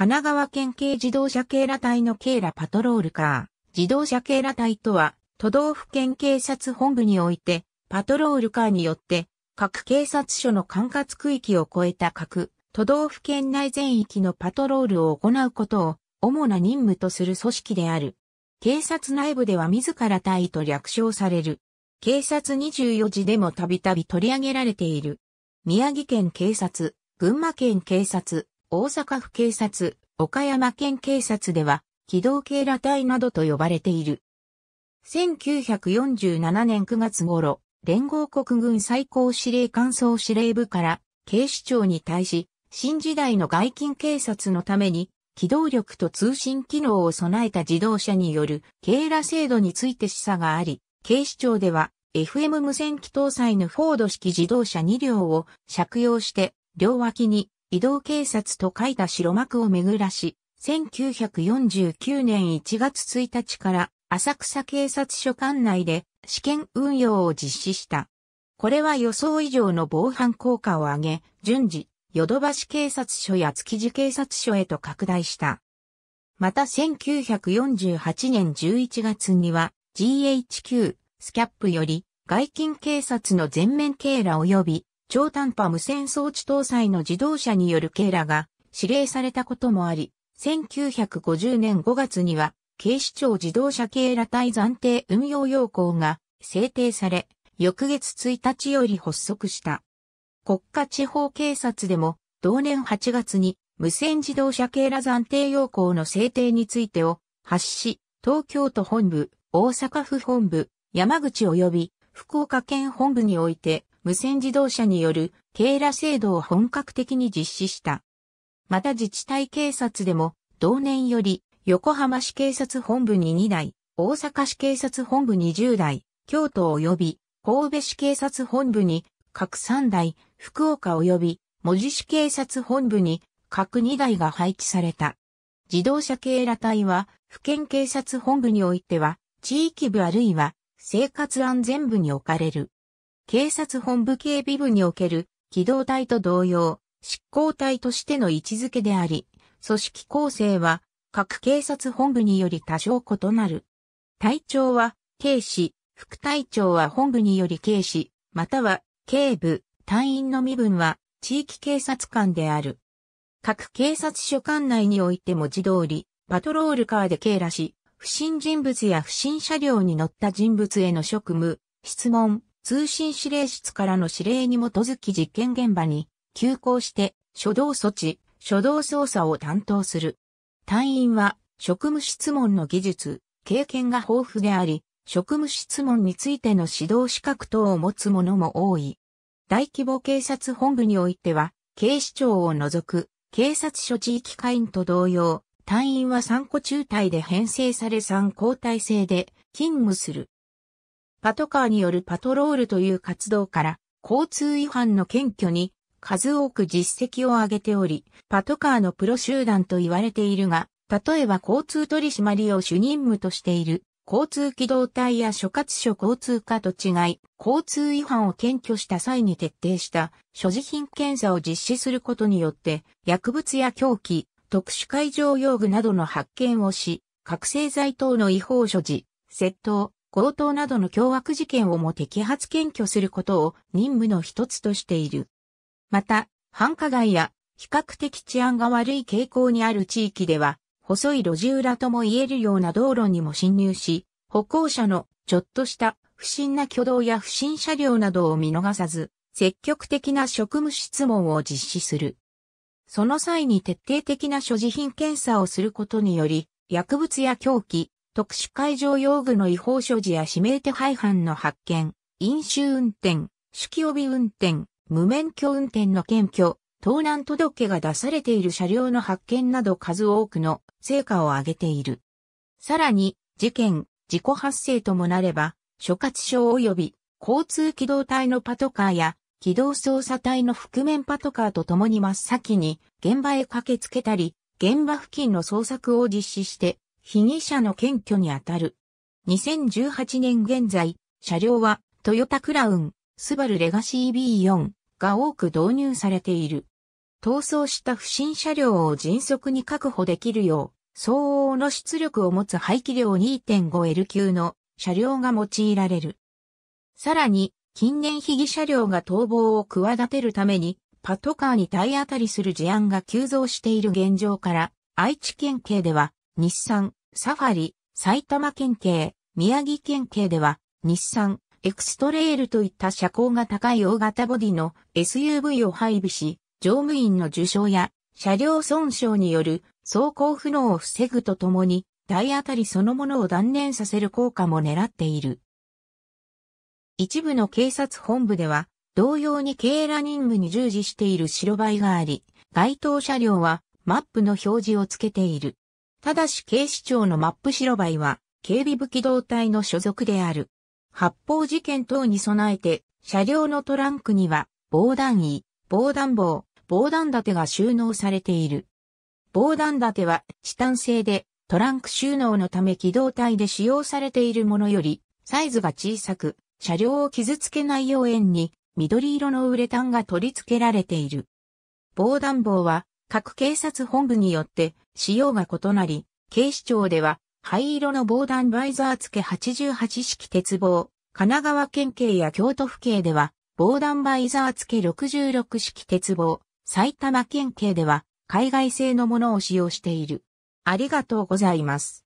神奈川県警自動車警ら隊の警らパトロールカー。自動車警ら隊とは、都道府県警察本部において、パトロールカーによって、各警察署の管轄区域を超えた各都道府県内全域のパトロールを行うことを主な任務とする組織である。警察内部では自ら隊と略称される。警察24時でもたびたび取り上げられている。宮城県警察、群馬県警察、大阪府警察、岡山県警察では、機動警ら隊などと呼ばれている。1947年9月頃、連合国軍最高司令官総司令部から警視庁に対し、新時代の外勤警察のために、機動力と通信機能を備えた自動車による警ら制度について示唆があり、警視庁では FM 無線機搭載のフォード式自動車2両を借用して、両脇に移動警察と書いた白幕を巡らし、1949年1月1日から浅草警察署管内で試験運用を実施した。これは予想以上の防犯効果を上げ、順次、ヨドバシ警察署や築地警察署へと拡大した。また1948年11月には GHQ スキャップより外勤警察の全面警ら及び超短波無線装置搭載の自動車による経らが指令されたこともあり、1950年5月には警視庁自動車警ら隊暫定運用要項が制定され、翌月1日より発足した。国家地方警察でも同年8月に無線自動車警ら暫定要項の制定についてを発し、東京都本部、大阪府本部、山口及び福岡県本部において無線自動車による警ら制度を本格的に実施した。また自治体警察でも同年より横浜市警察本部に2台、大阪市警察本部に0台、京都及び神戸市警察本部に各3台、福岡及び文字市警察本部に各2台が配置された。自動車警ら隊は、府県警察本部においては、地域部あるいは、生活安全部に置かれる。警察本部警備部における機動隊と同様、執行隊としての位置づけであり、組織構成は各警察本部により多少異なる。隊長は警視、副隊長は本部により警視、または警部、隊員の身分は地域警察官である。各警察署管内においても自動り、パトロールカーで警らし、不審人物や不審車両に乗った人物への職務、質問、通信指令室からの指令に基づき実験現場に急行して初動措置、初動捜査を担当する。隊員は職務質問の技術、経験が豊富であり、職務質問についての指導資格等を持つ者も多い。大規模警察本部においては、警視庁を除く警察署地域会員と同様、隊員は3個中隊で編成され3交代制で勤務する。パトカーによるパトロールという活動から、交通違反の検挙に数多く実績を上げており、パトカーのプロ集団と言われているが、例えば交通取締りを主任務としている、交通機動隊や諸葛所交通課と違い、交通違反を検挙した際に徹底した所持品検査を実施することによって、薬物や凶器、特殊会場用具などの発見をし、覚醒剤等の違法所持、窃盗、強盗などの凶悪事件をも摘発検挙することを任務の一つとしている。また、繁華街や比較的治安が悪い傾向にある地域では、細い路地裏とも言えるような道路にも侵入し、歩行者のちょっとした不審な挙動や不審車両などを見逃さず、積極的な職務質問を実施する。その際に徹底的な所持品検査をすることにより、薬物や狂気、特殊会場用具の違法所持や指名手配犯の発見、飲酒運転、酒気帯び運転、無免許運転の検挙、盗難届が出されている車両の発見など数多くの成果を上げている。さらに、事件、事故発生ともなれば、所轄省及び交通機動隊のパトカーや機動捜査隊の覆面パトカーと共に真っ先に現場へ駆けつけたり、現場付近の捜索を実施して被疑者の検挙にあたる。2018年現在、車両はトヨタクラウン、スバルレガシー B4 が多く導入されている。逃走した不審車両を迅速に確保できるよう、相応の出力を持つ排気量 2.5L 級の車両が用いられる。さらに、近年被疑車両が逃亡を企てるために、パトカーに体当たりする事案が急増している現状から、愛知県警では、日産、サファリ、埼玉県警、宮城県警では、日産、エクストレールといった車高が高い大型ボディの SUV を配備し、乗務員の受傷や車両損傷による走行不能を防ぐとともに、体当たりそのものを断念させる効果も狙っている。一部の警察本部では、同様に警ら任務に従事している白バイがあり、該当車両はマップの表示をつけている。ただし警視庁のマップ白バイは、警備部機動隊の所属である。発砲事件等に備えて、車両のトランクには、防弾衣、防弾棒、防弾立てが収納されている。防弾立ては、チタン製で、トランク収納のため機動隊で使用されているものより、サイズが小さく、車両を傷つけないよう円に、緑色のウレタンが取り付けられている。防弾棒は、各警察本部によって仕様が異なり、警視庁では灰色の防弾バイザー付け88式鉄棒、神奈川県警や京都府警では防弾バイザー付け66式鉄棒、埼玉県警では海外製のものを使用している。ありがとうございます。